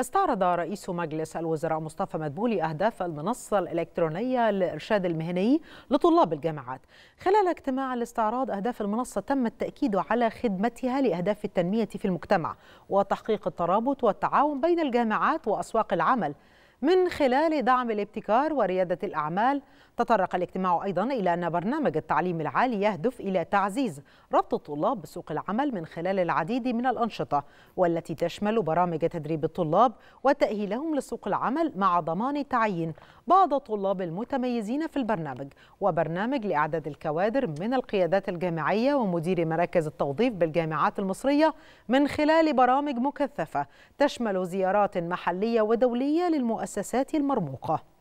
استعرض رئيس مجلس الوزراء مصطفى مدبولي أهداف المنصة الإلكترونية للإرشاد المهني لطلاب الجامعات خلال اجتماع الاستعراض أهداف المنصة تم التأكيد على خدمتها لأهداف التنمية في المجتمع وتحقيق الترابط والتعاون بين الجامعات وأسواق العمل من خلال دعم الابتكار وريادة الأعمال تطرق الاجتماع أيضا إلى أن برنامج التعليم العالي يهدف إلى تعزيز ربط الطلاب بسوق العمل من خلال العديد من الأنشطة والتي تشمل برامج تدريب الطلاب وتأهيلهم لسوق العمل مع ضمان تعيين بعض الطلاب المتميزين في البرنامج وبرنامج لإعداد الكوادر من القيادات الجامعية ومدير مراكز التوظيف بالجامعات المصرية من خلال برامج مكثفة تشمل زيارات محلية ودولية للمؤسسات المؤسسات المرموقه